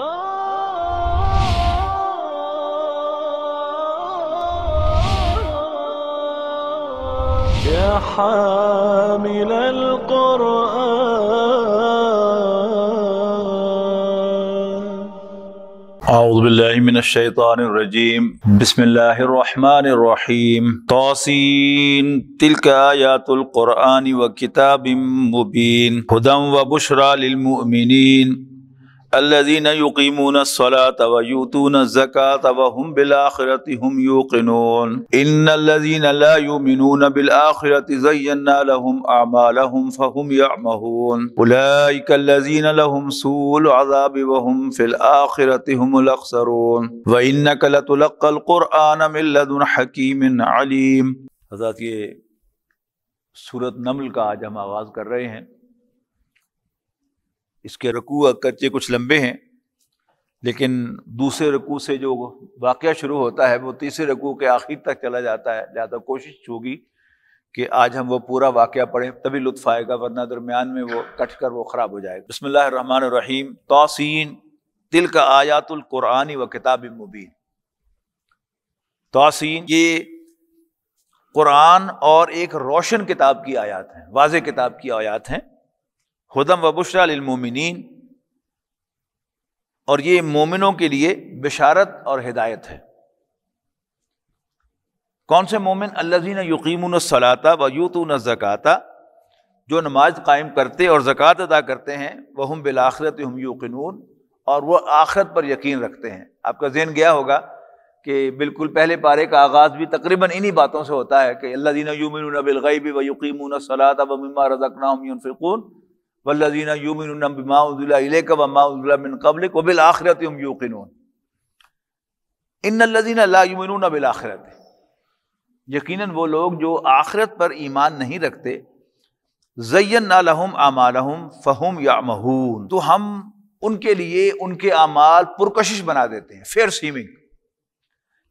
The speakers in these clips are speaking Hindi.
يا حامل القرآن أعوذ بالله من الشيطان الرجيم بسم الله الرحمن الرحيم طاسين تلك آيات القرآن وكتاب مبين هدى وبشرى للمؤمنين अल्लाजीन यकीमून सलात व यूतून ज़कात व हम बिलआखिरत हम यूकिनून इन्नल्लजीन ला युमिनून बिलआखिरत ज़य्यन्ना लहुम आमालहुम फहुम यअमहून उलाइक अल्लजीन लहुम सूल अज़ाब व हम फिल आखिरत हुमुल अखसरून व इन्नक लतुलक्कल कुरआन मिन लदुन हकीम अलीम हज़रत ये सूरत नमल का आज हम आगाज़ कर रहे हैं इसके रकू अगरचे कुछ लंबे हैं लेकिन दूसरे रकू से जो वाक़ शुरू होता है वो तीसरे रकू के आखिर तक चला जाता है ज़्यादा कोशिश होगी कि आज हम वो पूरा वाक़ पढ़ें तभी लुत्फ आएगा वरना दरमियान में वो कट कर वो ख़राब हो जाएगा बसमान रहीम तोसिन दिल का आयातुल कुरानी व किताब मुबीन तोसिन ये कुरान और एक रोशन किताब की आयात है वाज किताब की आयात हैं हदम व बुशरा और ये मोमिनों के लिए बिशारत और हिदायत है कौन से मोमिन अल्लाजीन यकीमन सलाता व यूतून ज़क़ाता जो नमाज कायम करते और ज़क़़त अदा करते हैं वह हम बिल आखरत हम यकीनून और वह आखरत पर यकीन रखते हैं आपका जहन गया होगा कि बिल्कुल पहले पारे का आगाज़ भी तकरीबन इन्हीं बातों से होता है कि अल्लाजीन यमिन बिलगैब व यकीमन सलाता व रज़क़ना हम वल्लिन यूमिन बिमाउदिल्क वमाउदिन कबल वबिल आखिरत यम यूकिन इन ला यूमिन बिल आखिरत यकीनन वो लोग जो आखिरत पर ईमान नहीं रखते जयन लहम आमालहम फ़हम या तो हम उनके लिए उनके आमाल पुरकशिश बना देते हैं फेयर सीमिंग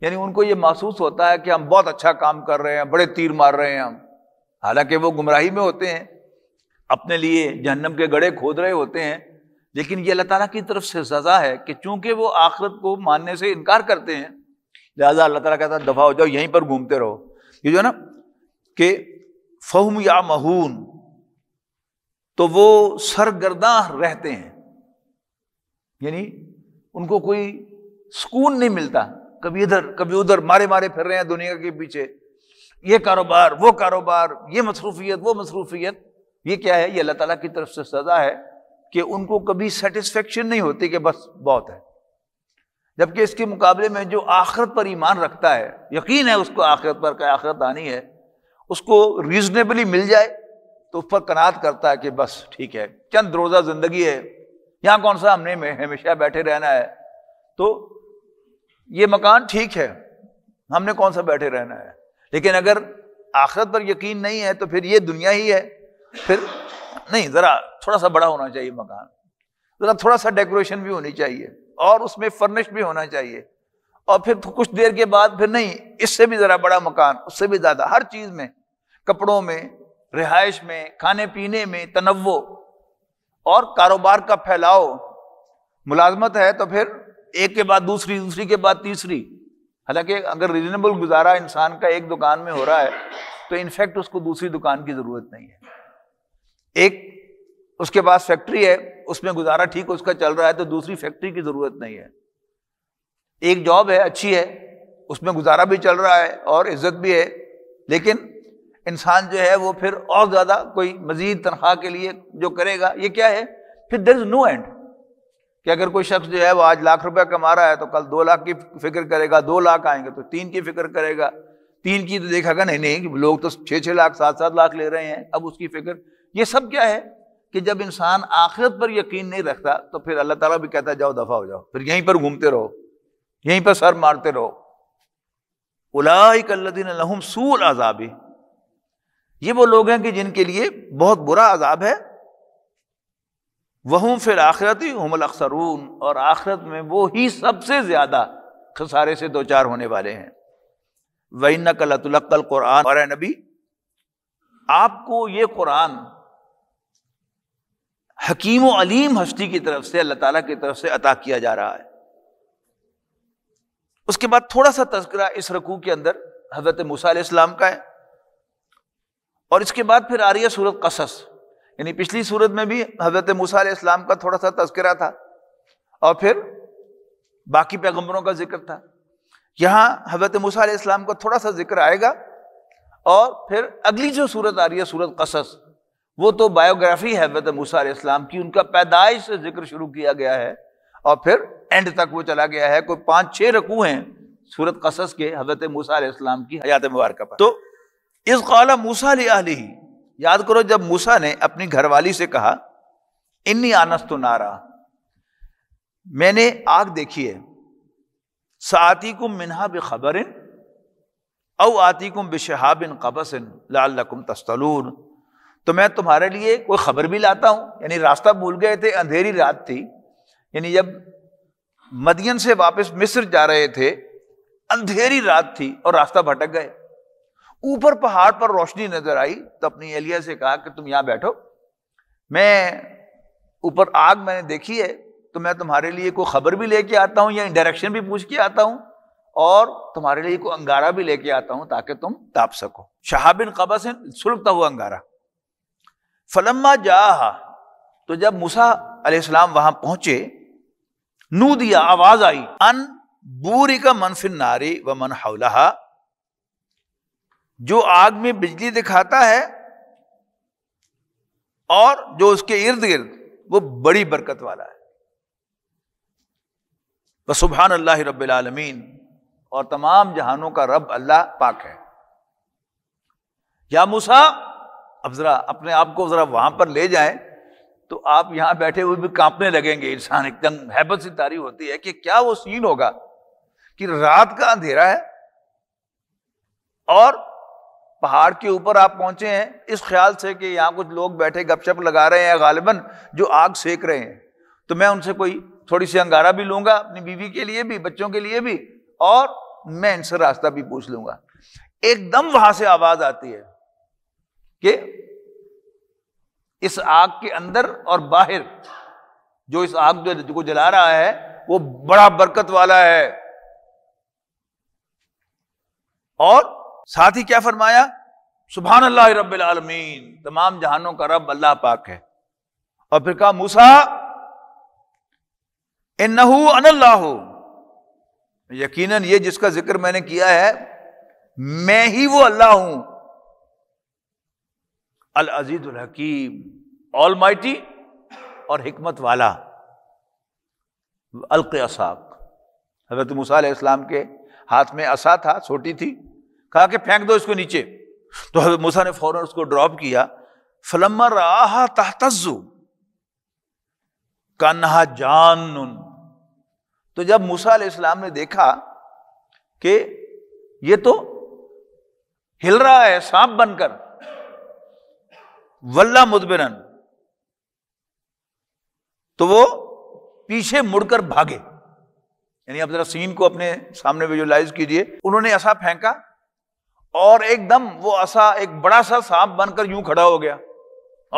यानी उनको ये महसूस होता है कि हम बहुत अच्छा काम कर रहे हैं बड़े तीर मार रहे हैं हम हालांकि वो गुमराही में होते हैं अपने लिए जहन्नम के गड़े खोद रहे होते हैं लेकिन ये अल्लाह ताला की तरफ से सजा है कि चूंकि वो आखरत को मानने से इनकार करते हैं लिहाजा अल्लाह ताला कहता है दफा हो जाओ यहीं पर घूमते रहो ये जो है ना कि फहम या महून तो वो सरगर्दा रहते हैं यानी उनको कोई सुकून नहीं मिलता कभी इधर कभी उधर मारे मारे फिर रहे हैं दुनिया के पीछे ये कारोबार वो कारोबार ये मसरूफियत वो मसरूफियत ये क्या है ये अल्लाह ताला की तरफ से सजा है कि उनको कभी सेटिस्फेक्शन नहीं होती कि बस बहुत है जबकि इसके मुकाबले में जो आखिरत पर ईमान रखता है यकीन है उसको आखरत पर क्या आखरत आनी है उसको रीजनेबली मिल जाए तो उस पर कनात करता है कि बस ठीक है चंद रोज़ा ज़िंदगी है यहाँ कौन सा हमने में हमेशा बैठे रहना है तो ये मकान ठीक है हमने कौन सा बैठे रहना है लेकिन अगर आखरत पर यकीन नहीं है तो फिर ये दुनिया ही है फिर नहीं ज़रा थोड़ा सा बड़ा होना चाहिए मकान ज़रा थोड़ा सा डेकोरेशन भी होनी चाहिए और उसमें फर्निश भी होना चाहिए और फिर तो कुछ देर के बाद फिर नहीं इससे भी ज़रा बड़ा मकान उससे भी ज़्यादा हर चीज़ में कपड़ों में रिहाइश में खाने पीने में तनवो और कारोबार का फैलाओ मुलाजमत है तो फिर एक के बाद दूसरी दूसरी के बाद तीसरी हालांकि अगर रीजनेबल गुजारा इंसान का एक दुकान में हो रहा है तो इनफैक्ट उसको दूसरी दुकान की ज़रूरत नहीं है एक उसके पास फैक्ट्री है उसमें गुजारा ठीक उसका चल रहा है तो दूसरी फैक्ट्री की ज़रूरत नहीं है एक जॉब है अच्छी है उसमें गुजारा भी चल रहा है और इज्जत भी है लेकिन इंसान जो है वो फिर और ज़्यादा कोई मज़ीद तनख्वाह के लिए जो करेगा ये क्या है फिर देर इज़ नो एंड कि अगर कोई शख्स जो है वो आज लाख रुपया कमा रहा है तो कल दो लाख की फिक्र करेगा दो लाख आएंगे तो तीन की फिक्र करेगा तीन की तो देखेगा नहीं नहीं लोग तो छः छः लाख सात सात लाख ले रहे हैं अब उसकी फिक्र ये सब क्या है कि जब इंसान आखिरत पर यकीन नहीं रखता तो फिर अल्लाह ताला भी कहता जाओ दफा हो जाओ फिर यहीं पर घूमते रहो यहीं पर सर मारते रहो उलादिन सूल अजाबी ये वो लोग हैं कि जिनके लिए बहुत बुरा अजाब है वहम फिर आखिरत ही हमल अक्सरून और आखिरत में वो ही सबसे ज़्यादा खसारे से दो चार होने वाले हैं वही नकल तुलक्ल कुरान और नबी आपको ये कुरान हकीम अलीम हस्ती की तरफ से अल्लाह ताला की तरफ से अता किया जा रहा है उसके बाद थोड़ा सा तस्करा इस रकू के अंदर हजरत मूसा इस्लाम का है और इसके बाद फिर आ रही है सूरत कसस यानी पिछली सूरत में भी हजरत मूसा इस्लाम का थोड़ा सा तस्करा था और फिर बाकी पैगम्बरों का जिक्र था यहाँ हजरत मूसा इस्लाम का थोड़ा सा जिक्र आएगा और फिर अगली जो सूरत आ रही है सूरत कसस वो तो बायोग्राफी है हजरत मूसा इस्लाम की उनका पैदाइश से जिक्र शुरू किया गया है और फिर एंड तक वो चला गया है कोई पांच छह रकू हैं सूरत कसस के हजरत मूसा इस्लाम की हयात मुबारक तो इस कला मूसा ही याद करो जब मूसा ने अपनी घरवाली से कहा इन्नी आनस तो नारा मैंने आग देखी है साती कुम मिनहा बेखबरिन औ आती कुम बेशहाबिन कबसन लाल तस्तलून तो मैं तुम्हारे लिए कोई खबर भी लाता हूँ यानी रास्ता भूल गए थे अंधेरी रात थी यानी जब मदियन से वापस मिस्र जा रहे थे अंधेरी रात थी और रास्ता भटक गए ऊपर पहाड़ पर रोशनी नजर आई तो अपनी एलिया से कहा कि तुम यहां बैठो मैं ऊपर आग मैंने देखी है तो मैं तुम्हारे लिए कोई खबर भी लेके आता हूं या डायरेक्शन भी पूछ के आता हूं और तुम्हारे लिए कोई अंगारा भी लेके आता हूं ताकि तुम ताप सको शहाबिन कबा से सुलगता हुआ अंगारा फलम्मा जाहा तो जब मूसा अलैहिस्सलाम वहां पहुंचे नू दिया आवाज आई अन बूरी का मन मनफिन नारी व मन हौलहा जो आग में बिजली दिखाता है और जो उसके इर्द गिर्द वो बड़ी बरकत वाला है वह सुबहान अल्लाह रबालमीन और तमाम जहानों का रब अल्लाह पाक है या मूसा अब ज़रा अपने आप को ज़रा वहां पर ले जाएं तो आप यहां बैठे हुए भी कांपने लगेंगे इंसान एकदम हैबत सी तारी होती है कि क्या वो सीन होगा कि रात का अंधेरा है और पहाड़ के ऊपर आप पहुंचे हैं इस ख्याल से कि यहां कुछ लोग बैठे गपशप लगा रहे हैं गालिबन जो आग सेक रहे हैं तो मैं उनसे कोई थोड़ी सी अंगारा भी लूंगा अपनी बीवी के लिए भी बच्चों के लिए भी और मैं इनसे रास्ता भी पूछ लूंगा एकदम वहां से आवाज आती है कि इस आग के अंदर और बाहर जो इस आग जो को जला रहा है वो बड़ा बरकत वाला है और साथ ही क्या फरमाया सुबहान अल्लाह रबालमीन तमाम जहानों का रब अल्लाह पाक है और फिर कहा मूसा इन्नहू अनल्लाह यकीनन ये जिसका जिक्र मैंने किया है मैं ही वो अल्लाह हूं अल अजीजुल हकीम ऑल माइटी और हिकमत वाला अलक असाक हजरत मूसा इस्लाम के हाथ में असा था छोटी थी कहा कि फेंक दो इसको नीचे तो हजरत मूसा ने फौरन उसको ड्रॉप किया फलमर राह तहतजू कन्हा जान तो जब मूसा इस्लाम ने देखा कि ये तो हिल रहा है सांप बनकर वल्ला मुदबिरन तो वो पीछे मुड़कर भागे यानी आप जरा सीन को अपने सामने विजुलाइज कीजिए उन्होंने ऐसा फेंका और एकदम वो असा एक बड़ा सा सांप बनकर यूं खड़ा हो गया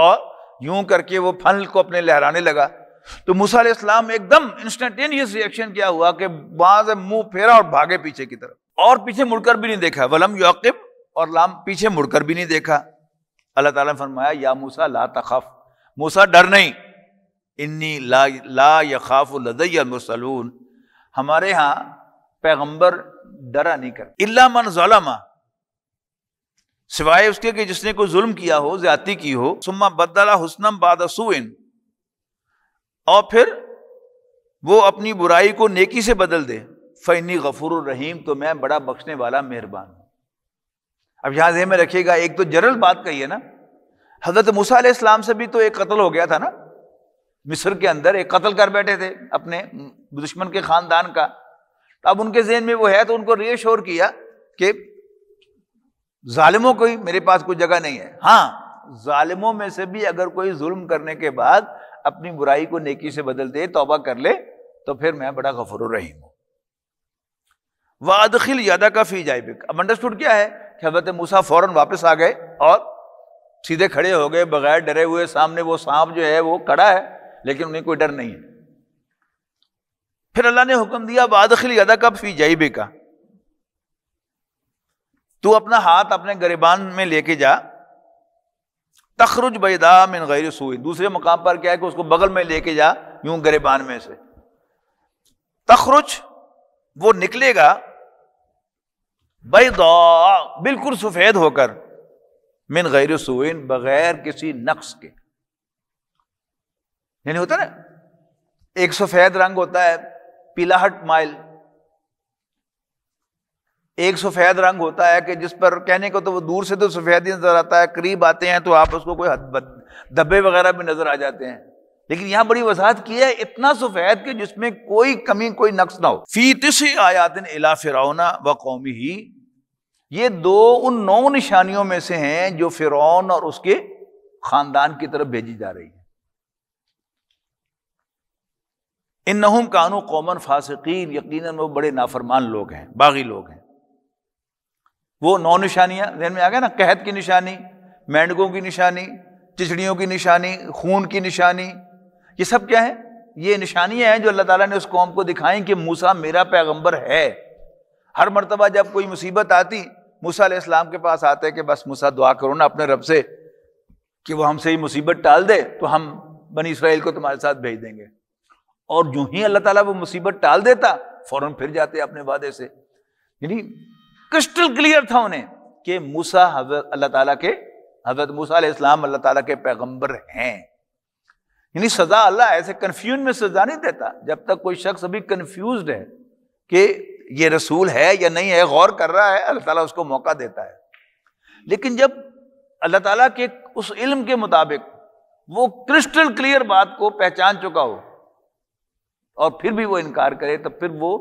और यूं करके वो फल को अपने लहराने लगा तो मूसा इस्लाम एकदम इंस्टेंटेनियस रिएक्शन क्या हुआ कि वहां से मुंह फेरा और भागे पीछे की तरफ और पीछे मुड़कर भी नहीं देखा वलम योकिब और लाम पीछे मुड़कर भी नहीं देखा अल्लाह ताला ने फरमाया या मूसा ला तखफ मूसा डर नहीं इन्नी ला ला यखाफ लदैया मुरसलून हमारे यहाँ पैगंबर डरा नहीं कर इल्ला मन ज़लमा सिवाय उसके कि जिसने कोई जुल्म किया हो ज्यादती की हो सुम्मा बदला हुसनम बादसून और फिर वो अपनी बुराई को नेकी से बदल दे फ़ैनी गफूर रहीम तो मैं बड़ा बख्शने वाला मेहरबान अब यहां जहन में रखिएगा एक तो जरल बात कही है ना हजरत मूसा इस्लाम से भी तो एक कत्ल हो गया था ना मिस्र के अंदर एक कत्ल कर बैठे थे अपने दुश्मन के खानदान का तो अब उनके जहन में वो है तो उनको रेशोर किया कि जालिमों को ही मेरे पास कोई जगह नहीं है हाँ जालिमों में से भी अगर कोई जुल्म करने के बाद अपनी बुराई को नेकी से बदल दे तोबा कर ले तो फिर मैं बड़ा गफर रही हूँ वादखिल यादा का फी जाए अब अंडरस्टूड क्या है कि हजरत मूसा फ़ौर वापस आ गए और सीधे खड़े हो गए बगैर डरे हुए सामने वो सांप जो है वो खड़ा है लेकिन उन्हें कोई डर नहीं है फिर अल्लाह ने हुक्म दिया बादखिल अदा कब फी जईबे का तू अपना हाथ अपने गरीबान में लेके जा तखरुज बैदा मिन गैर सूई दूसरे मकाम पर क्या है कि उसको बगल में लेके जा यूं गरीबान में से तखरुज वो निकलेगा बैदा बिल्कुल सफ़ेद होकर मिन गैर सुन बगैर किसी नक्श के यानी होता ना एक सफ़ेद रंग होता है पिलाहट माइल एक सफ़ेद रंग होता है कि जिस पर कहने को तो वो दूर से तो सफ़ेद ही नज़र आता है करीब आते हैं तो आप उसको कोई धब्बे वगैरह भी नज़र आ जाते हैं लेकिन यहाँ बड़ी वजाहत की है इतना सफेद कि जिसमें कोई कमी कोई नक्स ना हो फी आयातन आयातिन फिरौना व कौमी ही ये दो उन नौ निशानियों में से हैं जो फिरौन और उसके खानदान की तरफ भेजी जा रही है इन नहम कानू कौमन फासकीन यकीन वो बड़े नाफरमान लोग हैं बागी लोग हैं वो नौ निशानियां जहन में आ गया ना कहत की निशानी मेंढकों की निशानी चिचड़ियों की निशानी खून की निशानी ये सब क्या है ये निशानियां हैं जो अल्लाह ताला ने उस कौम को दिखाई कि मूसा मेरा पैगंबर है हर मरतबा जब कोई मुसीबत आती मूसा इस्लाम के पास आते कि बस मूसा दुआ करो ना अपने रब से कि वो हमसे ही मुसीबत टाल दे तो हम बनी इसराइल को तुम्हारे साथ भेज देंगे और जो ही अल्लाह ताला वो मुसीबत टाल देता फौरन फिर जाते अपने वादे से यानी क्रिस्टल क्लियर था उन्हें कि मूसा अल्लाह ताला के हजरत मूसा इस्लाम अल्लाह ताला के पैगंबर हैं यानी सजा अल्लाह ऐसे कन्फ्यूजन में सजा नहीं देता जब तक कोई शख्स अभी कन्फ्यूज है कि ये रसूल है या नहीं है गौर कर रहा है अल्लाह ताला उसको मौका देता है लेकिन जब अल्लाह ताला के उस इल्म के मुताबिक वो क्रिस्टल क्लियर बात को पहचान चुका हो और फिर भी वो इनकार करे तो फिर वो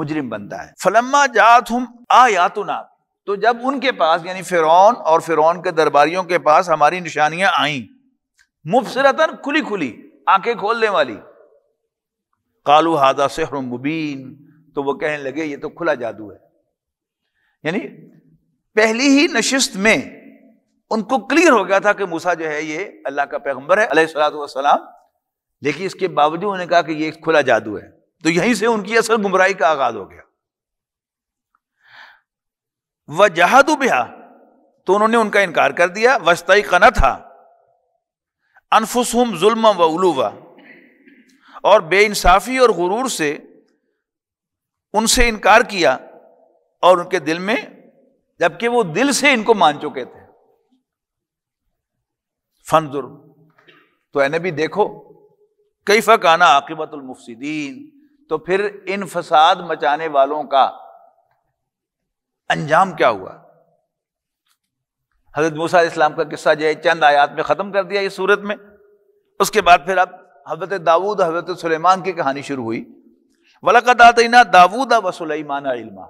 मुजरिम बनता है फलम्मा जात हम आयातुना तो जब उनके पास यानी फिरौन और फिरौन के दरबारियों के पास हमारी निशानियां आईं मुफसरतन खुली खुली आंखें खोलने वाली कालू हादा से मुबीन तो वो कहने लगे ये तो खुला जादू है यानी पहली ही नशिस्त में उनको क्लियर हो गया था कि मूसा जो है ये अल्लाह का पैगंबर है सलाम लेकिन इसके बावजूद उन्होंने कहा कि ये खुला जादू है तो यहीं से उनकी असल गुमराही का आगाज हो गया वह जहादू बिहा तो उन्होंने उनका इनकार कर दिया वस्ताई कना था अनफुसहम जुल्म व उलूवा और बेइंसाफ़ी और गुरूर से उनसे इनकार किया और उनके दिल में जबकि वो दिल से इनको मान चुके थे फनजुर तो ए भी देखो कई फ़ाना आकिबतुलमफसदीन तो फिर इन फसाद मचाने वालों का अंजाम क्या हुआ हज़रत मूसा इस्लाम का किस्सा जो है चंद आयात में ख़त्म कर दिया इस सूरत में उसके बाद फिर अब हज़रत दाऊद हज़रत सुलेमान की कहानी शुरू हुई वलकत दाऊद व सुलेमान इल्मा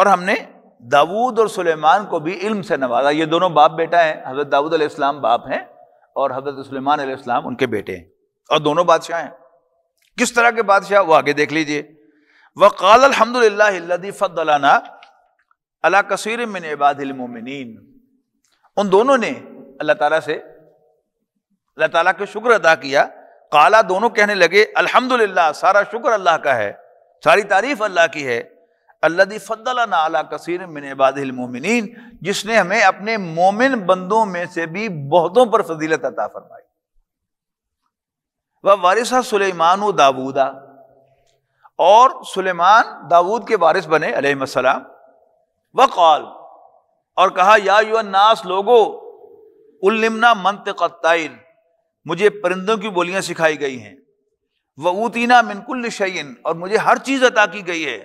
और हमने दाऊद और सुलेमान को भी इल्म से नवाजा ये दोनों बाप बेटा हैं हज़रत दाऊद अलैहिस्सलाम बाप हैं और हज़रत सुलेमान अलैहिस्सलाम उनके बेटे हैं और दोनों बादशाह हैं किस तरह के बादशाह वो आगे देख लीजिए वक़ाल अलहमदिल्ला फ़दलाना अला कसीर मिन इबादिलमिन उन दोनों ने अल्लाह ताला से अल्लाह ताला के शुक्र अदा किया काला दोनों कहने लगे अल्हम्दुलिल्लाह सारा शुक्र अल्लाह का है सारी तारीफ अल्लाह की है अल्लादी फ़द्दलाना अला कसीर मिन इबादिलमिन जिसने हमें अपने मोमिन बंदों में से भी बहुतों पर फजीलत अता फरमाई वह वा वारिसा सुलेमान दाऊदा और सुलेमान दाऊद के वारिस बने अलैहिस्सलाम वकौल और कहा या युवा नास लोगो मंत मंतकत्ताइन मुझे परिंदों की बोलियां सिखाई गई हैं व ऊतीना मिनकुल शयन और मुझे हर चीज़ अता की गई है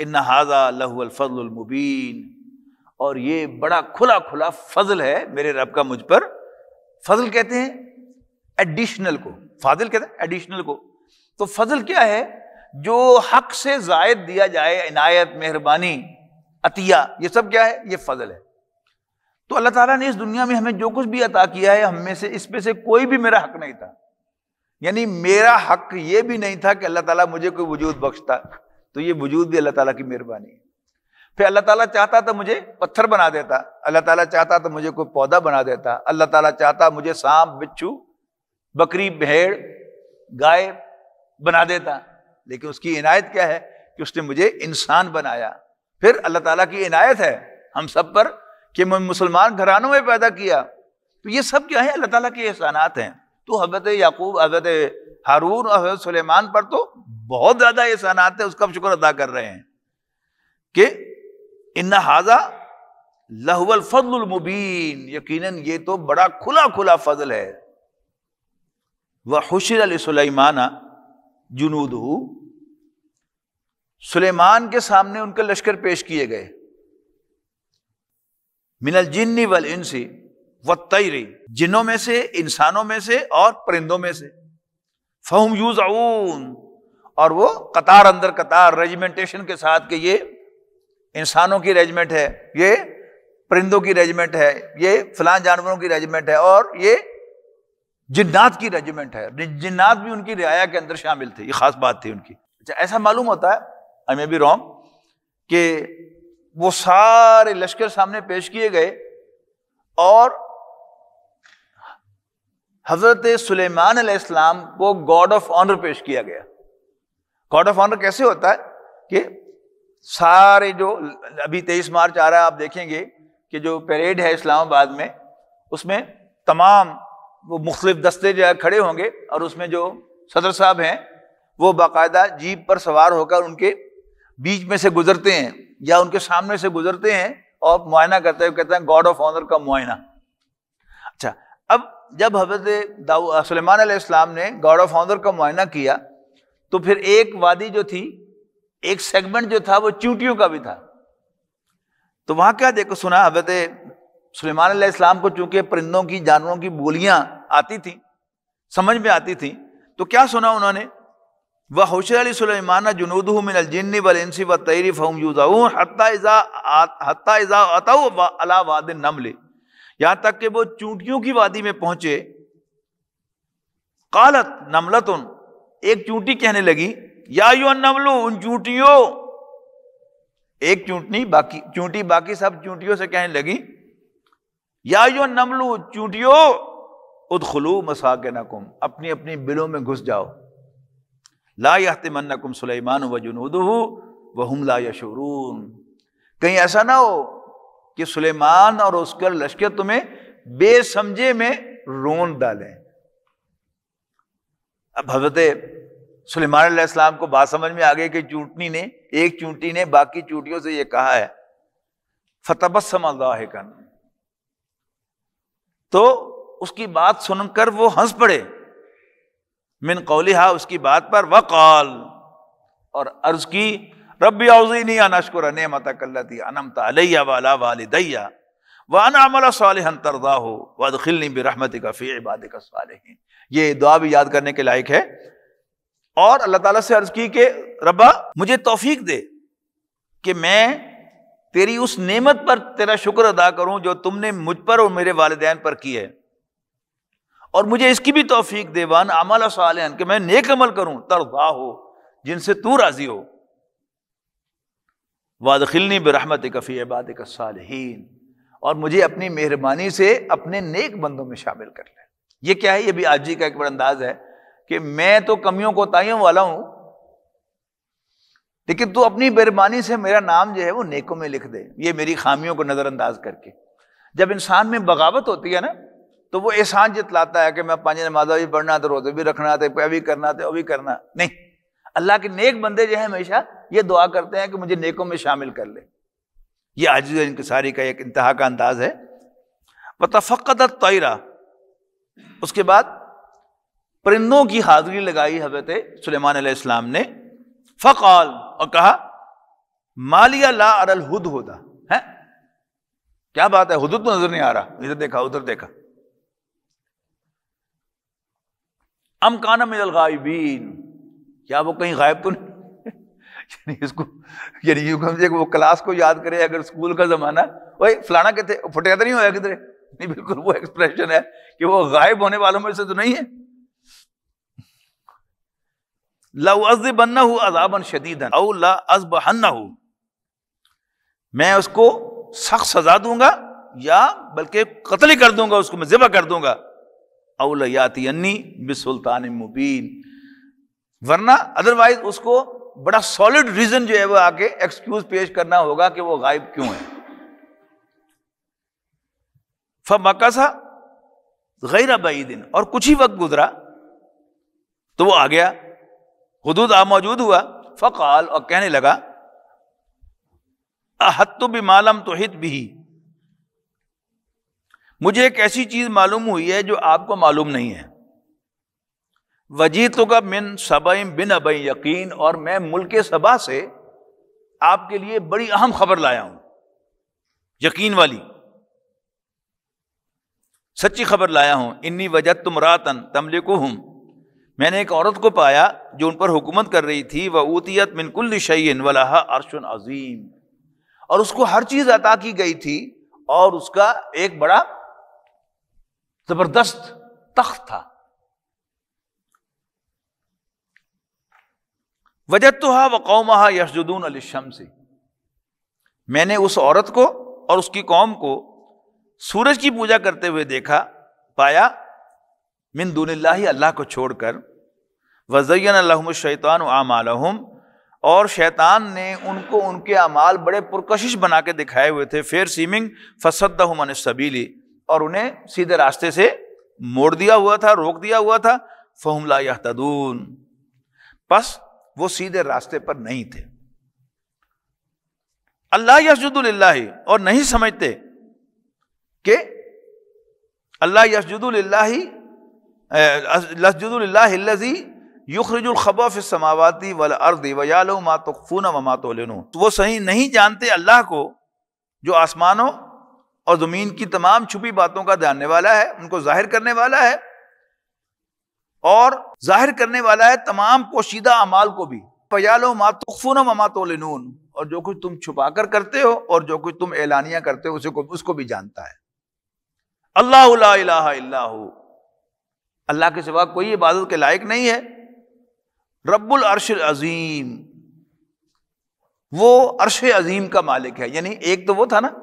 इन हाजा लहुलफजलमुबीन और ये बड़ा खुला खुला फजल है मेरे रब का मुझ पर फजल कहते हैं एडिशनल को फाजिल कहते हैं एडिशनल को तो फजल क्या है जो हक से जायद दिया जाए इनायत मेहरबानी अतिया ये सब क्या है ये फजल है तो अल्लाह ताला ने इस दुनिया में हमें जो कुछ भी अता किया है हमें से इस पे से कोई भी मेरा हक नहीं था यानी मेरा हक ये भी नहीं था कि अल्लाह ताला मुझे कोई वजूद बख्शता तो ये वजूद भी अल्लाह ताला की मेहरबानी है फिर अल्लाह ताला चाहता तो मुझे पत्थर बना देता अल्लाह ताला चाहता तो मुझे कोई पौधा बना देता अल्लाह ताला चाहता मुझे सांप बिच्छू बकरी भेड़ गाय बना देता लेकिन उसकी इनायत क्या है कि उसने मुझे इंसान बनाया फिर अल्लाह ताला की इनायत है हम सब पर कि मुसलमान घरानों में पैदा किया तो ये सब क्या है अल्लाह ताला के एहसानात हैं तो हजरत याकूब हजरत हारून और हजरत सुलेमान पर तो बहुत ज़्यादा एहसानात है उसका शुक्र अदा कर रहे हैं कि इन हाजा लहवल फजल मुबीन यकीनन ये तो बड़ा खुला खुला फजल है वह हुशर सुलेमाना जुनूद सुलेमान के सामने उनके लश्कर पेश किए गए मिनल जिन्नी वल इंसी व तयरी जिन्नों में से इंसानों में से और परिंदों में से फहम यूज आउन और वो कतार अंदर कतार रेजिमेंटेशन के साथ कि ये इंसानों की रेजिमेंट है ये परिंदों की रेजिमेंट है ये फलां जानवरों की रेजिमेंट है और ये जिन्नात की रेजिमेंट है जिन्नात भी उनकी रियाया के अंदर शामिल थे ये खास बात थी उनकी अच्छा ऐसा मालूम होता है आई मे बी रॉन्ग कि वो सारे लश्कर सामने पेश किए गए और हजरत सुलेमान इस्लाम को गॉड ऑफ ऑनर पेश किया गया गॉड ऑफ ऑनर कैसे होता है कि सारे जो अभी तेईस मार्च आ रहा है आप देखेंगे कि जो परेड है इस्लामाबाद में उसमें तमाम वो मुख्तलिफ दस्ते जो है खड़े होंगे और उसमें जो सदर साहब हैं वो बाकायदा जीप पर सवार होकर उनके बीच में से गुजरते हैं या उनके सामने से गुजरते हैं और मुआयना करते हुए कहते हैं गॉड ऑफ ऑनर का मुआयना अच्छा अब जब हजरत सलेमान इस्लाम ने गॉड ऑफ ऑनर का मुआयना किया तो फिर एक वादी जो थी एक सेगमेंट जो था वो चींटियों का भी था तो वहां क्या देखो सुना हजरत सलेमान इस्लाम को चूंकि परिंदों की जानवरों की बोलियां आती थी समझ में आती थी तो क्या सुना उन्होंने वह हौशर सलेमान जुनूद मिनजिन वलसी व तैरी फ़म यूज़ाऊन हती इज़ा अतऊ अला वाद नमल यहाँ तक कि वो चूंटियों की वादी में पहुँचे कालत नमलतुन एक चूंटी कहने लगी या यू नम नमलू उन चूंटियों एक चूंटनी बाकी चूंटी बाकी सब चूंटियों से कहने लगी या यू यो नमलू चूंटियों उदखलू मसाक नकुम अपनी अपनी बिलों में घुस जाओ ला यहतमन्नकुम सुलेमान व जुनूदू वहम ला यशूरून कहीं ऐसा ना हो कि सुलेमान और उसका लश्कर तुम्हें बेसमझे में रोन डालें अब हजरत सुलेमान इस्लाम को बात समझ में आ गई कि चूंटनी ने एक चूंटी ने बाकी चूंटियों से यह कहा है फतबस समझदाहिकन तो उसकी बात सुनकर वो हंस पड़े मिन कौलिहा उसकी बात पर वक़ाल और अर्ज की रबी अवजी नहीं अनशकुर नमतकल्लती अनम तलैया वाला वालदैया वान अमल सालहन तरदा हो वदखिलनी बरहमत कफ़ी इबाद सालहन ये दुआ भी याद करने के लायक है और अल्लाह ताला से अर्ज की कि रब्बा मुझे तोफीक दे कि मैं तेरी उस नेमत पर तेरा शुक्र अदा करूं जो तुमने मुझ पर और मेरे वालदेन पर की है और मुझे इसकी भी तोफीक देवान अमल साल कि मैं नेक अमल करूं तरदा हो जिनसे तू राजी हो वादखिलनी बरहमत कफ़ी इबाद सालहीन और मुझे अपनी मेहरबानी से अपने नेक बंदों में शामिल कर ले ये क्या है ये भी आज जी का एक बड़ा अंदाज है कि मैं तो कमियों को ताइयों वाला हूं लेकिन तू अपनी बेरबानी से मेरा नाम जो है वो नेकों में लिख दे ये मेरी खामियों को नज़रअंदाज करके जब इंसान में बगावत होती है ना तो वो एहसान जितलाता है कि मैं पाँच नमाजा भी पढ़ना था तो रोजे भी रखना थे तो पे भी करना तो भी करना नहीं अल्लाह के नेक बंदे जो है हमेशा ये दुआ करते हैं कि मुझे नेकों में शामिल कर ले ये आजिज इनकसारी का एक इंतहा का अंदाज है बतफ़त तयरा उसके बाद परिंदों की हाजिरी लगाई हजरत सुलेमान इस्लाम ने फ़काल और कहा मालिया ला अरल हुद होदा है क्या बात है हुदुद तो नजर नहीं आ रहा इधर देखा उधर देखा अम काना मिनल गायबीन क्या वो कहीं गायब तो नहीं यानी इसको यानी यूँ कम से वो क्लास को याद करे अगर स्कूल का ज़माना वही फलाना कहते फटिया तो नहीं होया किधरे नहीं बिल्कुल वो एक्सप्रेशन है कि वो गायब होने वालों में से तो नहीं है लाउज बनना हो अजाबन शदीदन औ ला अजबहन्ना हो मैं उसको सख्त सजा दूंगा या बल्कि कत्ल कर दूंगा उसको मैं ज़िबा कर दूंगा अवलयातन्नी बिसुल्तान मुबीन वरना अदरवाइज उसको बड़ा सॉलिड रीजन जो है वो आके एक्सक्यूज पेश करना होगा कि वो गायब क्यों है फमकसा गैर बई दिन और कुछ ही वक्त गुजरा तो वो आ गया हदूद आ मौजूद हुआ फ़काल और कहने लगा अहत तो भी मालम तो हित भी मुझे एक ऐसी चीज मालूम हुई है जो आपको मालूम नहीं है वजी तो का मिन सबई बिन अबई यकीन और मैं मुल्क सबा से आपके लिए बड़ी अहम खबर लाया हूं यकीन वाली सच्ची खबर लाया हूं इन्नी वजह तुम रातन तमले को हूं मैंने एक औरत को पाया जो उन पर हुकूमत कर रही थी वह ऊतियत मिनकुल शैन वलाहा अरशन अजीम और उसको हर चीज़ अता की गई थी और उसका एक बड़ा जबरदस्त तख्त था वजह तो हा व कौमहा यशजुदून अलशम से मैंने उस औरत को और उसकी कौम को सूरज की पूजा करते हुए देखा पाया मिन दूनिल्ला अल्लाह को छोड़कर वजैन अलहमशैतान आमालहम और शैतान ने उनको उनके अमाल बड़े पुरकशिश बना के दिखाए हुए थे फेर सीमिंग फसद फसदहमन सबीली और उन्हें सीधे रास्ते से मोड़ दिया हुआ था रोक दिया हुआ था फहमला तदून बस वो सीधे रास्ते पर नहीं थे अल्लाह यसजुदुल्ला और नहीं समझते कि अल्लाह यसजुदुल्ला लसजुदुल्लाजी युखरजुल खबफ समावती वल अर्द वयालो मातो खून व मातोलिन वो सही नहीं जानते अल्लाह को जो आसमानों और ज़मीन की तमाम छुपी बातों का जानने वाला है उनको जाहिर करने वाला है और जाहिर करने वाला है तमाम कोशीदा अमाल को भी पयालो मा तुखफुन और जो कुछ तुम छुपा कर करते हो और जो कुछ तुम ऐलानिया करते हो उसे को, उसको भी जानता है अल्लाह अल्लाह के सिवा कोई इबादत के लायक नहीं है रब्बुल अर्श अजीम वो अर्श अजीम का मालिक है यानी एक तो वो था ना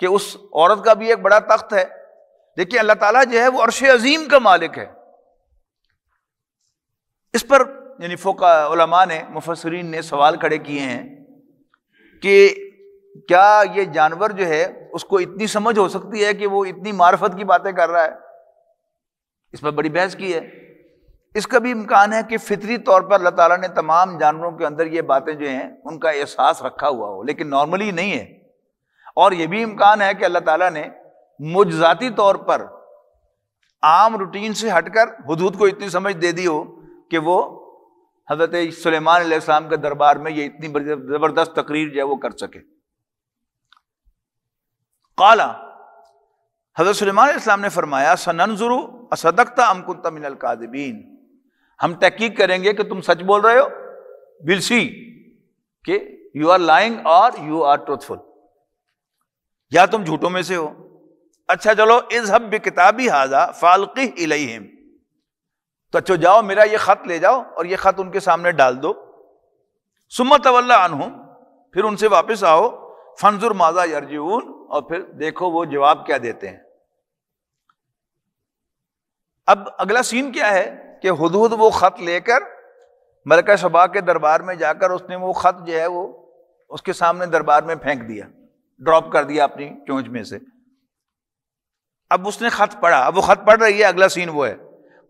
कि उस औरत का भी एक बड़ा तख्त है देखिए अल्लाह ताला जो है वो अरश अजीम का मालिक है इस पर यानी फ़ोकामा ने मुफसरीन ने सवाल खड़े किए हैं कि क्या ये जानवर जो है उसको इतनी समझ हो सकती है कि वो इतनी मार्फत की बातें कर रहा है इस पर बड़ी बहस की है इसका भी इम्कान है कि फितरी तौर पर अल्लाह ताला ने तमाम जानवरों के अंदर ये बातें जो हैं उनका एहसास रखा हुआ हो लेकिन नॉर्मली नहीं है और यह भी इम्कान है कि अल्लाह ताला ने मुझाती तौर पर आम रूटीन से हटकर हदूद को इतनी समझ दे दी हो कि वो हज़रत सलेमान सलेमान के दरबार में ये इतनी ज़बरदस्त तकरीर जो है वो कर सके काला हज़रत सलेमान इस्लाम ने फरमाया सनजुरु असदकता अमकुंता मिनल कादबीन हम तहकीक करेंगे कि तुम सच बोल रहे हो विल सी के यू आर लाइंग और यू आर ट्रूथफुल या तुम झूठों में से हो अच्छा चलो इजहब भी किताबी हाजा फालकी इलहिम तो अच्छो जाओ मेरा ये ख़त ले जाओ और ये ख़त उनके सामने डाल दो सुमत अवल्ला अनहुम फिर उनसे वापस आओ फंजुर माजा यरजून और फिर देखो वो जवाब क्या देते हैं अब अगला सीन क्या है कि हद हद वो ख़त लेकर मलका शबा के दरबार में जाकर उसने वो ख़त जो है वो उसके सामने दरबार में फेंक दिया ड्रॉप कर दिया अपनी चोंच में से अब उसने खत पढ़ा अब वो खत पढ़ रही है अगला सीन वो है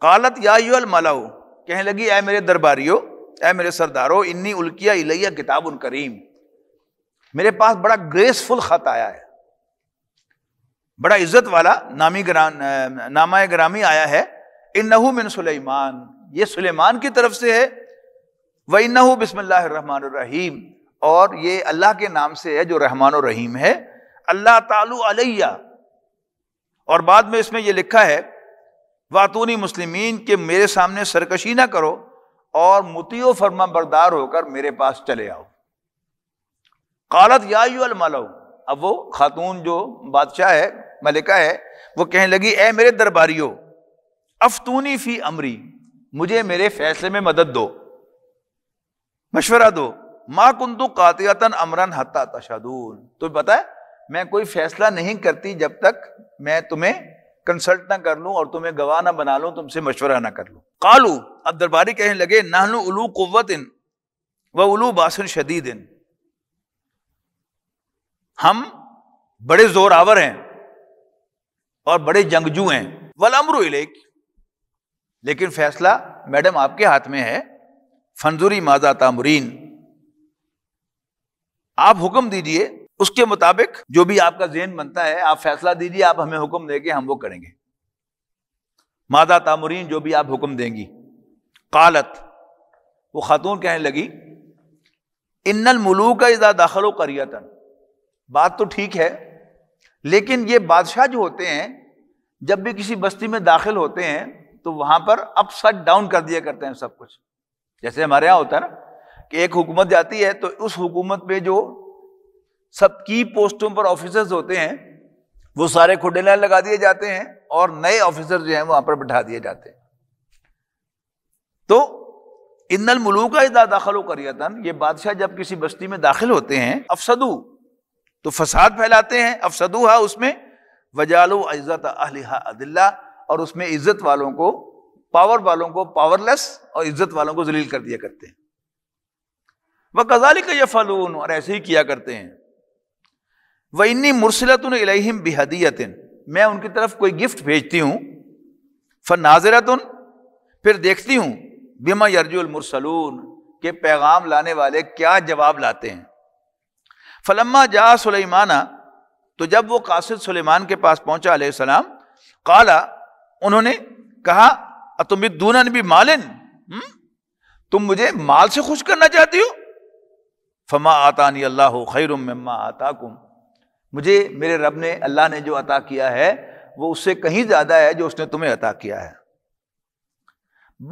कालत या यूल मलाऊ कहने लगी ए मेरे दरबारियों ए मेरे सरदारों इन्नी उल्किया इलैया किताब उन करीम मेरे पास बड़ा ग्रेसफुल खत आया है बड़ा इज्जत वाला नामी ग्राम नामा ग्रामी आया है इन्नहू मिन सुलेमान ये सुलेमान की तरफ से है व इन्नहू बिस्मिल्लाह रहीम और ये अल्लाह के नाम से है जो रहमान और रहीम है अल्लाह तालु अलैया और बाद में इसमें यह लिखा है वातूनी मुस्लिमीन के मेरे सामने सरकशी ना करो और मुतियो फर्मा बरदार होकर मेरे पास चले आओ कालत यालमलाऊ अब वो खातून जो बादशाह है मलिका है वो कहने लगी ए मेरे दरबारियों अफतूनी फी अमरी मुझे मेरे फैसले में मदद दो मशवरा दो माँ कुंतु कातियातन अमरन हता तशादून तो पता है मैं कोई फैसला नहीं करती जब तक मैं तुम्हें कंसल्ट ना कर लूं और तुम्हें गवाह ना बना लूं तुमसे मशवरा ना कर लूं कालू अब दरबारी कहने लगे नाहनु उलू कुत इन व उलू बासन शदीद इन हम बड़े जोरावर हैं और बड़े जंगजू हैं वल अमरू इलेक लेकिन फैसला मैडम आपके हाथ में है फंजूरी माजा तामरीन आप हुक्म दीजिए उसके मुताबिक जो भी आपका जेन बनता है आप फैसला दीजिए आप हमें हुक्म देंगे हम वो करेंगे मादा तामुरीन जो भी आप हुक्म देंगी कालत वो खातून कहने लगी इन्नल का इज़ा दाखिल करियतन बात तो ठीक है लेकिन ये बादशाह जो होते हैं जब भी किसी बस्ती में दाखिल होते हैं तो वहां पर अपसाइड डाउन कर दिया करते हैं सब कुछ जैसे हमारे यहाँ होता है ना कि एक हुकूमत जाती है तो उस हुकूमत में जो सबकी पोस्टों पर ऑफिसर्स होते हैं वो सारे खुडे लाइन लगा दिए जाते हैं और नए ऑफिसर जो हैं वहां पर बैठा दिए जाते हैं तो इन्नल मलूका इदा दाखिल करियतन ये बादशाह जब किसी बस्ती में दाखिल होते हैं अफसदु तो फसाद फैलाते हैं अफसदू हा उसमें वजालो इज़्ज़त अहलिहा अदिल्ला और उसमें इज़्ज़त वालों को पावर वालों को पावरलेस और इज़्ज़त वालों को जलील कर दिया करते हैं गजाली का यह फ़लून और ऐसे ही किया करते हैं वह इन्नी मुरसलतन अलहिम बेहदियत मैं उनकी तरफ कोई गिफ्ट भेजती हूँ फ़न नाजरत फिर देखती हूँ बिमा यरजुलमरसलून के पैगाम लाने वाले क्या जवाब लाते हैं फलम्मा जा सुलेमाना तो जब वो कासिद सुलेमान के पास पहुँचा सलाम काला उन्होंने कहा तुम भी दूनन भी मालिन हम्म, तुम मुझे माल से खुश करना चाहती हो फ़मा आतानी अल्लाह खैर आता कुम मुझे मेरे रब ने अल्लाह ने जो अता किया है वो उससे कहीं ज़्यादा है जो उसने तुम्हें अता किया है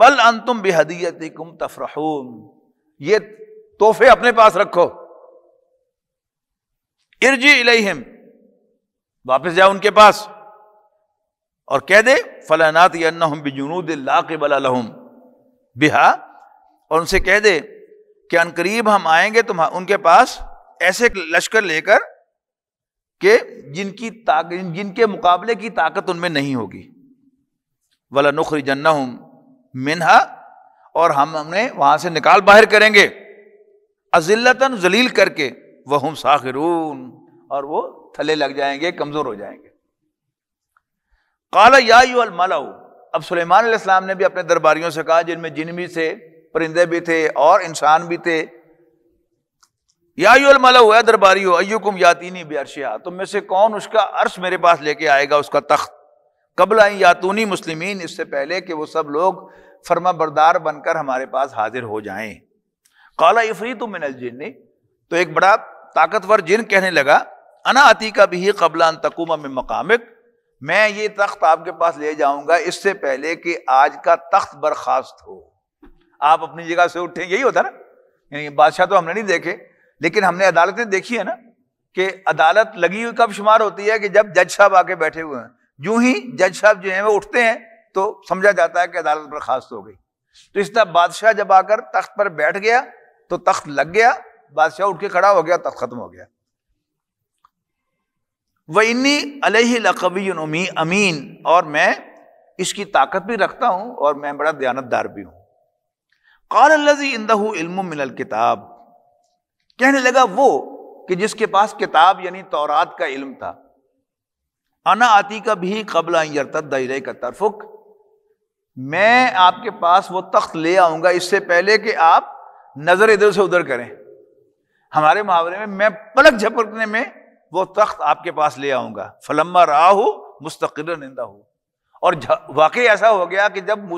बल अंतुम बेहदियत कुम तफरहूम ये तोहफे अपने पास रखो इर्जी इलेहिम वापस जाओ उनके पास और कह दे फलानात यन्नहुम बिजुनूद लाक़िबल लहुम बिहा और उनसे कह दे कि अनकरीब हम आएंगे तुम तो उनके पास ऐसे लश्कर लेकर के जिनकी ताकत जिनके मुकाबले की ताकत उनमें नहीं होगी वला नुखरी जन्ना मिनहा और हम हमने वहां से निकाल बाहर करेंगे अजिल्लतन जलील करके वह हम साखिरून और वो थले लग जाएंगे कमज़ोर हो जाएंगे काला या अब सुलेमान ने भी अपने दरबारियों से कहा जिनमें जिनमी से परिंदे भी थे और इंसान भी थे यायुल मला हुआ दरबारी हो अयुकुम यातीनी बेअर्शिया तुम में से कौन उसका अर्श मेरे पास लेके आएगा उसका तख्त कबल आई यातूनी मुस्लिमीन इससे पहले कि वो सब लोग फर्मा बरदार बनकर हमारे पास हाजिर हो जाए काला इफरी तुम मिनल जिन तो एक बड़ा ताकतवर जिन कहने लगा अना का भी कबला तकुमा में मकामिक मैं ये तख्त आपके पास ले जाऊंगा इससे पहले कि आज का तख्त बर्खास्त हो आप अपनी जगह से उठे यही होता ना यानी बादशाह तो हमने नहीं देखे लेकिन हमने अदालतें देखी है ना कि अदालत लगी हुई कब शुमार होती है कि जब जज साहब आके बैठे हुए हैं जू ही जज साहब जो हैं वो उठते हैं तो समझा जाता है कि अदालत बर्खास्त हो गई तो इस तरह बादशाह जब आकर तख्त पर बैठ गया तो तख्त लग गया बादशाह उठ के खड़ा हो गया तख्त खत्म हो गया व इन्नी अलहवी अमीन और मैं इसकी ताकत भी रखता हूं और मैं बड़ा दयानतदार भी हूं कालजी इंदहू मिनल किताब कहने लगा वो कि जिसके पास किताब यानी तौरात का इल्म था अना आती का भी कबला यरतद का तरफुक मैं आपके पास वो तख्त ले आऊंगा इससे पहले कि आप नज़र इधर से उधर करें हमारे मुहावरे में मैं पलक झपकने में वो तख्त आपके पास ले आऊँगा फलम्मा राह मुस्तकिर निंदा हूँ और वाकई ऐसा हो गया कि जब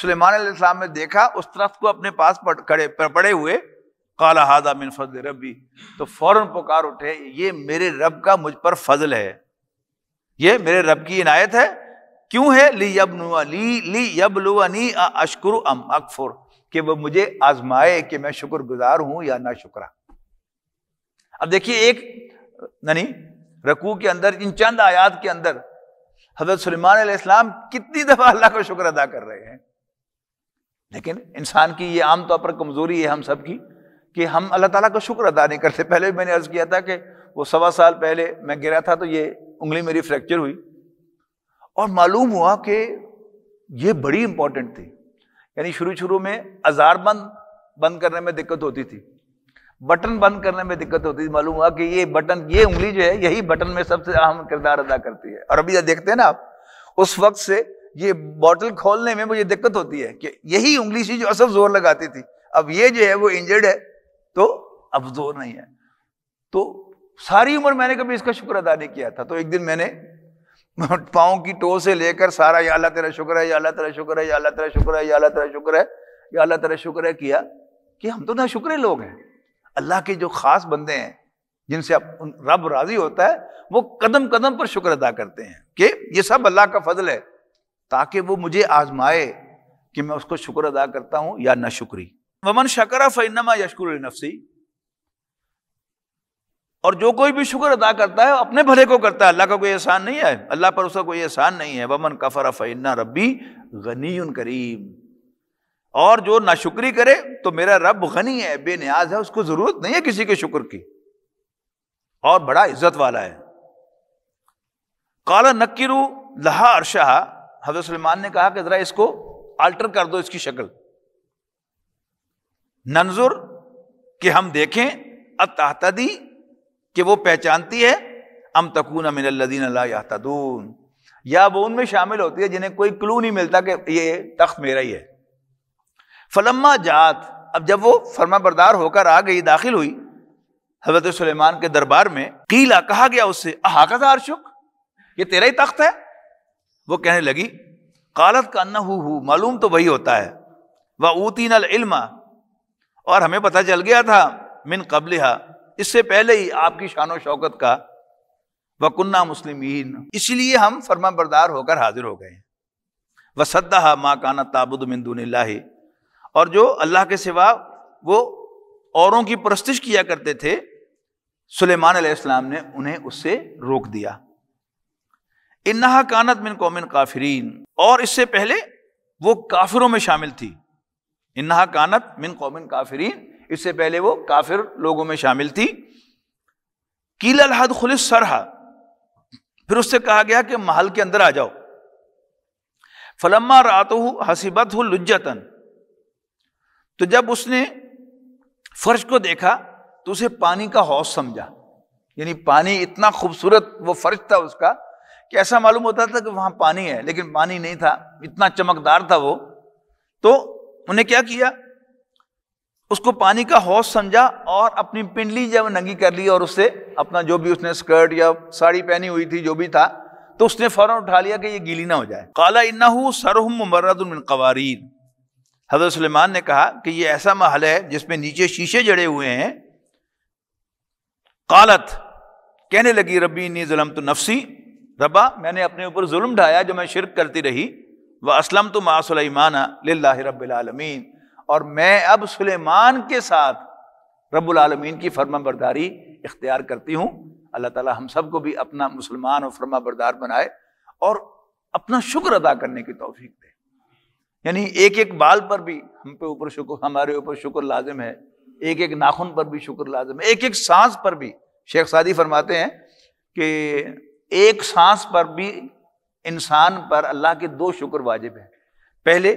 सुलेमान इस्लाम ने देखा उस तरफ को अपने पास पड़, खड़े पड़े हुए काला हादा मिन फजल रबी तो फौरन पुकार उठे ये मेरे रब का मुझ पर फजल है ये मेरे रब की इनायत है क्यों है ली यबनुअली ली यबलुअनी अशकुर अम अकफुर कि वो मुझे आजमाए कि मैं शुक्र गुजार हूं या ना शुक्र अब देखिए एक यानी रकू के अंदर इन चंद आयात के अंदर हजरत सलेमान इस्लाम कितनी दफ़ा अल्लाह का शुक्र अदा कर रहे हैं लेकिन इंसान की ये आमतौर पर कमज़ोरी है हम सब की कि हम अल्लाह ताला का शुक्र अदा नहीं करते पहले मैंने अर्ज़ किया था कि वो सवा साल पहले मैं गिरा था तो ये उंगली मेरी फ्रैक्चर हुई और मालूम हुआ कि ये बड़ी इंपॉर्टेंट थी यानी शुरू शुरू में अजारबंद बंद करने में दिक्कत होती थी बटन बंद करने में दिक्कत होती थी मालूम हुआ कि ये बटन ये उंगली जो है यही बटन में सबसे अहम किरदार अदा करती है और अभी देखते हैं ना आप उस वक्त से ये बॉटल खोलने में मुझे दिक्कत होती है कि यही उंगली सी जो असल जोर लगाती थी अब ये जो है वो इंजर्ड है तो अब जोर नहीं है तो सारी उम्र मैंने कभी इसका शुक्र अदा नहीं किया था तो एक दिन मैंने पाओ की टो से लेकर सारा या अल्लाह तेरा शुक्र है या अल्लाह तेरा शुक्र है या अल्लाह तेरा शुक्र है या अल्लाह तेरा शुक्र है या अल्लाह तेरा शुक्र है किया कि हम तो ना शुक्र लोग हैं अल्लाह के जो खास बंदे हैं जिनसे रब राजी होता है वो कदम कदम पर शुक्र अदा करते हैं कि ये सब अल्लाह का फजल है ताकि वो मुझे आजमाए कि मैं उसको शुक्र अदा करता हूं या ना शुक्री वमन शकरा फ़ैनमा यशकुर नफसी और जो कोई भी शुक्र अदा करता है अपने भले को करता है अल्लाह का कोई एहसान नहीं है अल्लाह पर उसका कोई एहसान नहीं है वमन कफरा फैन रबी गनी करीम और जो ना शुक्री करे तो मेरा रब गनी है बेनियाज है उसको जरूरत नहीं है किसी के शुक्र की और बड़ा इज्जत वाला है काला नक्कीरू लहा अरशाह हजरत सलमान ने कहा कि जरा इसको अल्टर कर दो इसकी शक्ल नंजुर कि हम देखें अतहतदी कि वो पहचानती है अम तकून अमिन या वो उनमें शामिल होती है जिन्हें कोई क्लू नहीं मिलता कि ये तख्त मेरा ही है फलम्मा जात अब जब वो फर्मा बरदार होकर आ गई दाखिल हुई हजरत सलेमान के दरबार में कीला कहा गया उससे अहाकत आरशुक ये तेरा ही तख्त है वो कहने लगी कालत का अन्ना हु मालूम तो वही होता है वह ऊती अलमा और हमें पता चल गया था मिन कबल हा इससे पहले ही आपकी शान शौकत का वकुन्ना मुस्लिमीन इसलिए हम फर्मा बरदार होकर हाजिर हो गए वसद्दा माँ काना ताबुद मिंदून और जो अल्लाह के सिवा वो औरों की परस्तिश किया करते थे सुलेमान अलैहिस्सलाम ने उन्हें उससे रोक दिया इन्हा कानत मिन कौमिन काफरीन और इससे पहले वो काफिरों में शामिल थी इन्हा कानत मिन कौमिन काफरीन इससे पहले वो काफिर लोगों में शामिल थी कील हद खुलिस सरहा फिर उससे कहा गया कि महल के अंदर आ जाओ फलम्मा रात हसीबत लुज्जतन तो जब उसने फर्श को देखा तो उसे पानी का हौस समझा यानी पानी इतना खूबसूरत वो फर्श था उसका कि ऐसा मालूम होता था कि वहां पानी है लेकिन पानी नहीं था इतना चमकदार था वो तो उन्हें क्या किया उसको पानी का हौस समझा और अपनी पिंडली जब नंगी कर ली और उससे अपना जो भी उसने स्कर्ट या साड़ी पहनी हुई थी जो भी था तो उसने फौरन उठा लिया कि ये गीली ना हो जाए काला इन्ना सरहम मरदमिन कवारीन हजरत सलेमान ने कहा कि ये ऐसा महल है जिसमें नीचे शीशे जड़े हुए हैं कालत कहने लगी रबी नी जुलम तो नफसी रबा मैंने अपने ऊपर जुल्म ढाया जो मैं शिरक करती रही वह असलम तो माँ सुलेमाना ला रबालमीन और मैं अब सुलेमान के साथ रबालमीन की फर्मा बरदारी इख्तियार करती हूँ अल्लाह ताला हम सबको भी अपना मुसलमान और फर्मा बरदार बनाए और अपना शुक्र अदा करने की तोफीक दे यानी एक एक बाल पर भी हम पे ऊपर शुक्र हमारे ऊपर शुक्र लाजिम है एक एक नाखून पर भी शुक्र लाजिम है एक एक सांस पर भी शेख सादी फरमाते हैं कि एक सांस पर भी इंसान पर अल्लाह के दो शुक्र वाजिब हैं पहले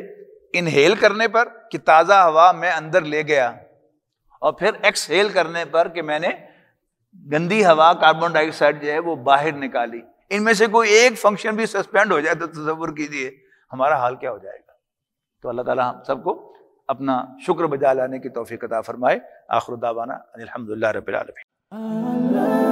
इनहेल करने पर कि ताज़ा हवा मैं अंदर ले गया और फिर एक्सहेल करने पर कि मैंने गंदी हवा कार्बन डाइऑक्साइड जो है वो बाहर निकाली इनमें से कोई एक फंक्शन भी सस्पेंड हो जाए तो तस्वुर कीजिए हमारा हाल क्या हो जाएगा तो अल्लाह ताला हम सबको अपना शुक्र बजा लाने की तोफ़ी कता फरमाए आखरुदावाना दावाना अलहमदिल्ला रबी